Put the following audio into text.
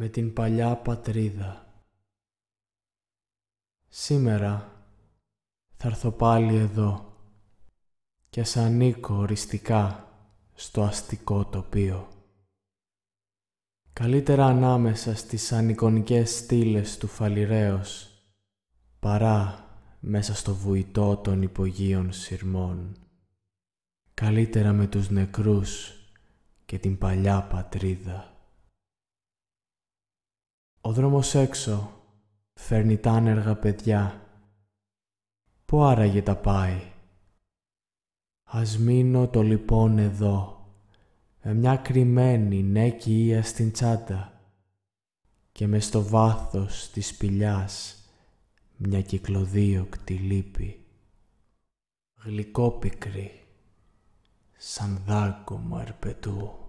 με την παλιά πατρίδα. Σήμερα θα έρθω πάλι εδώ και σ' ανήκω οριστικά στο αστικό τοπίο. Καλύτερα ανάμεσα στις ανικονικές στήλες του Φαλιρέως παρά μέσα στο βουητό των υπογείων σειρμών. Καλύτερα με τους νεκρούς και την παλιά πατρίδα. Ο δρόμος έξω φέρνει τα άνεργα παιδιά. Πού άραγε τα πάει. Ας μείνω το λοιπόν εδώ, με μια κρυμμένη νέκη στην τσάντα και μες στο βάθος της σπηλιάς μια κυκλοδίωκτη λύπη. Γλυκόπικρη, σαν δάγκωμα ερπετού.